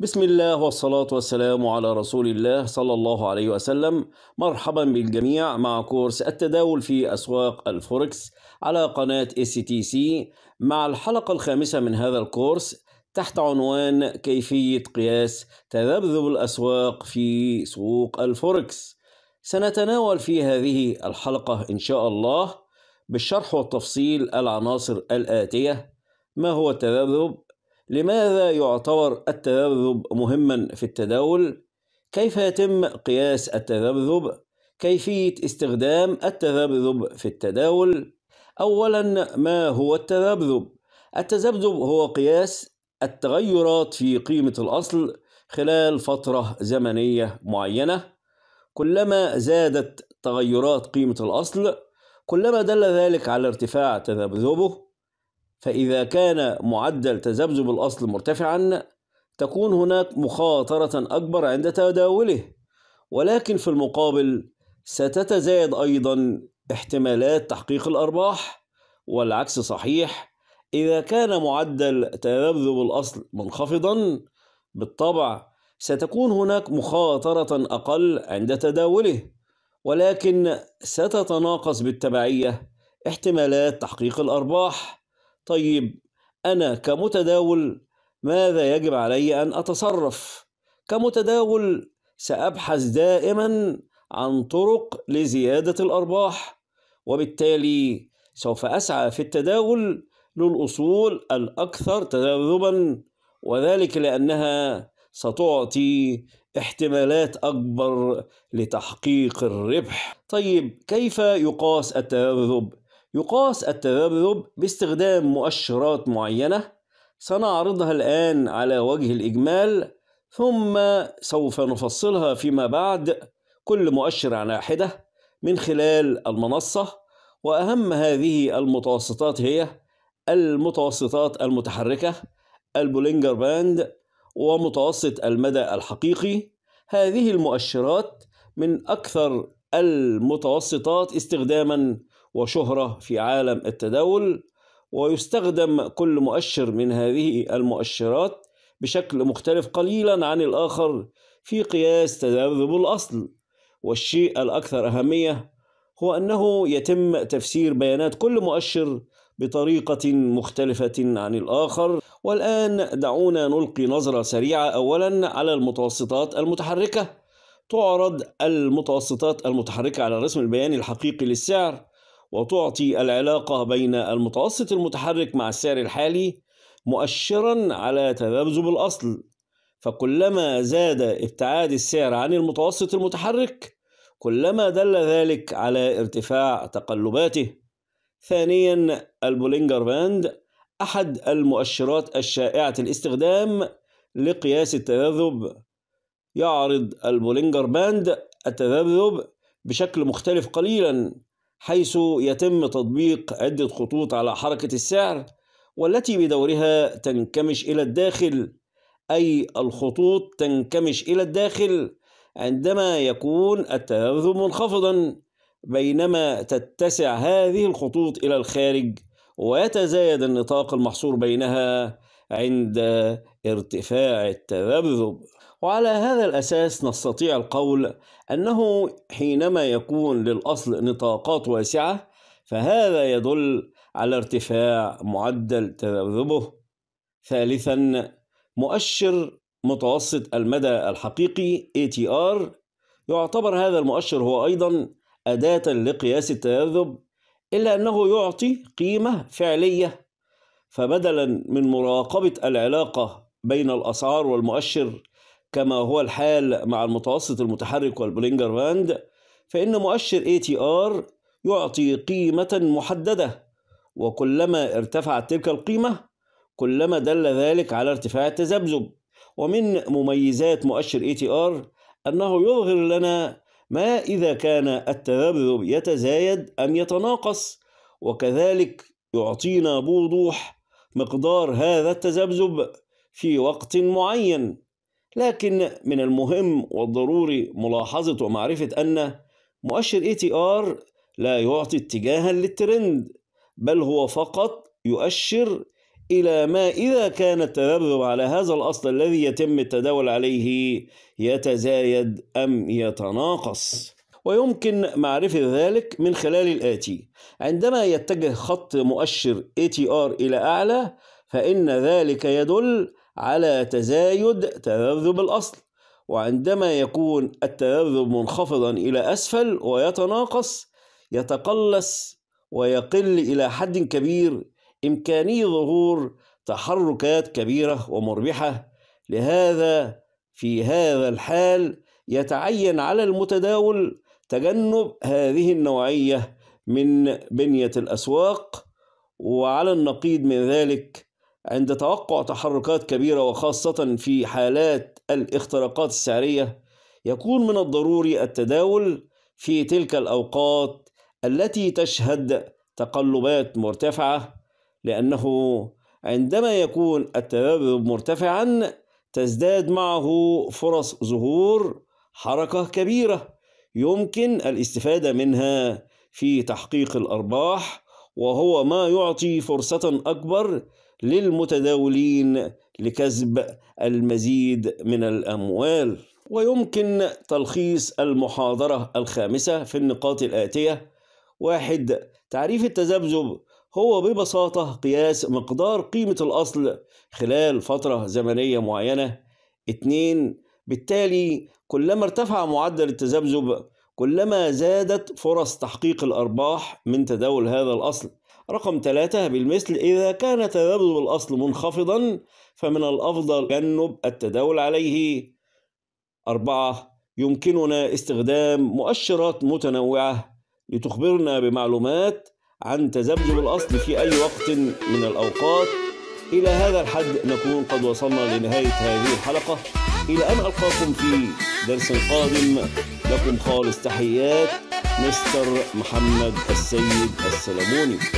بسم الله والصلاة والسلام على رسول الله صلى الله عليه وسلم مرحبا بالجميع مع كورس التداول في أسواق الفوركس على قناة اس تي سي مع الحلقة الخامسة من هذا الكورس تحت عنوان كيفية قياس تذبذب الأسواق في سوق الفوركس سنتناول في هذه الحلقة إن شاء الله بالشرح والتفصيل العناصر الآتية ما هو التذبذب لماذا يعتبر التذبذب مهما في التداول؟ كيف يتم قياس التذبذب؟ كيفية استخدام التذبذب في التداول؟ أولا ما هو التذبذب؟ التذبذب هو قياس التغيرات في قيمة الأصل خلال فترة زمنية معينة كلما زادت تغيرات قيمة الأصل كلما دل ذلك على ارتفاع تذبذبه فإذا كان معدل تذبذب الأصل مرتفعا تكون هناك مخاطرة أكبر عند تداوله ولكن في المقابل ستتزايد أيضا احتمالات تحقيق الأرباح والعكس صحيح إذا كان معدل تذبذب الأصل منخفضا بالطبع ستكون هناك مخاطرة أقل عند تداوله ولكن ستتناقص بالتبعية احتمالات تحقيق الأرباح طيب أنا كمتداول ماذا يجب علي أن أتصرف؟ كمتداول سأبحث دائما عن طرق لزيادة الأرباح وبالتالي سوف أسعى في التداول للأصول الأكثر تذبذبا وذلك لأنها ستعطي احتمالات أكبر لتحقيق الربح. طيب كيف يقاس التذبذب؟ يقاس التذبذب باستخدام مؤشرات معينة سنعرضها الآن على وجه الإجمال ثم سوف نفصلها فيما بعد كل مؤشر على حدة من خلال المنصة وأهم هذه المتوسطات هي المتوسطات المتحركة البولينجر باند ومتوسط المدى الحقيقي هذه المؤشرات من أكثر المتوسطات استخداما وشهرة في عالم التداول ويستخدم كل مؤشر من هذه المؤشرات بشكل مختلف قليلا عن الآخر في قياس تذبذب الأصل والشيء الأكثر أهمية هو أنه يتم تفسير بيانات كل مؤشر بطريقة مختلفة عن الآخر والآن دعونا نلقي نظرة سريعة أولا على المتوسطات المتحركة تعرض المتوسطات المتحركة على الرسم البياني الحقيقي للسعر وتعطي العلاقة بين المتوسط المتحرك مع السعر الحالي مؤشرا على تذبذب الأصل فكلما زاد ابتعاد السعر عن المتوسط المتحرك كلما دل ذلك على ارتفاع تقلباته ثانيا البولينجر باند أحد المؤشرات الشائعة الاستخدام لقياس التذبذب يعرض البولينجر باند التذبذب بشكل مختلف قليلا حيث يتم تطبيق عدة خطوط على حركة السعر والتي بدورها تنكمش إلى الداخل أي الخطوط تنكمش إلى الداخل عندما يكون التذبذب منخفضا بينما تتسع هذه الخطوط إلى الخارج ويتزايد النطاق المحصور بينها عند ارتفاع التذبذب وعلى هذا الأساس نستطيع القول أنه حينما يكون للأصل نطاقات واسعة فهذا يدل على ارتفاع معدل تذبذبه ثالثا مؤشر متوسط المدى الحقيقي ATR يعتبر هذا المؤشر هو أيضا أداة لقياس التذبذب إلا أنه يعطي قيمة فعلية فبدلا من مراقبة العلاقة بين الأسعار والمؤشر كما هو الحال مع المتوسط المتحرك والبولينجر باند فإن مؤشر ATR يعطي قيمة محددة وكلما ارتفعت تلك القيمة كلما دل ذلك على ارتفاع التذبذب ومن مميزات مؤشر ATR أنه يظهر لنا ما إذا كان التذبذب يتزايد أم يتناقص وكذلك يعطينا بوضوح مقدار هذا التذبذب في وقت معين لكن من المهم والضروري ملاحظة ومعرفة أن مؤشر ATR لا يعطي اتجاها للترند بل هو فقط يؤشر إلى ما إذا كان التذبذب على هذا الأصل الذي يتم التداول عليه يتزايد أم يتناقص ويمكن معرفة ذلك من خلال الآتي عندما يتجه خط مؤشر ATR إلى أعلى فإن ذلك يدل على تزايد تذبذب الأصل وعندما يكون التذبذب منخفضا إلى أسفل ويتناقص يتقلص ويقل إلى حد كبير إمكاني ظهور تحركات كبيرة ومربحة لهذا في هذا الحال يتعين على المتداول تجنب هذه النوعية من بنية الأسواق وعلى النقيض من ذلك عند توقع تحركات كبيرة وخاصة في حالات الاختراقات السعرية يكون من الضروري التداول في تلك الأوقات التي تشهد تقلبات مرتفعة لأنه عندما يكون التذبذب مرتفعا تزداد معه فرص ظهور حركة كبيرة يمكن الاستفادة منها في تحقيق الأرباح وهو ما يعطي فرصة أكبر للمتداولين لكسب المزيد من الأموال ويمكن تلخيص المحاضرة الخامسة في النقاط الآتية واحد تعريف التذبذب هو ببساطة قياس مقدار قيمة الأصل خلال فترة زمنية معينة اثنين بالتالي كلما ارتفع معدل التذبذب كلما زادت فرص تحقيق الأرباح من تداول هذا الأصل رقم ثلاثة بالمثل إذا كان تذبذب الأصل منخفضا فمن الأفضل تجنب التداول عليه أربعة يمكننا استخدام مؤشرات متنوعة لتخبرنا بمعلومات عن تذبذب الأصل في أي وقت من الأوقات إلى هذا الحد نكون قد وصلنا لنهاية هذه الحلقة إلى أن ألقاكم في درس قادم لكم خالص تحيات مستر محمد السيد السلموني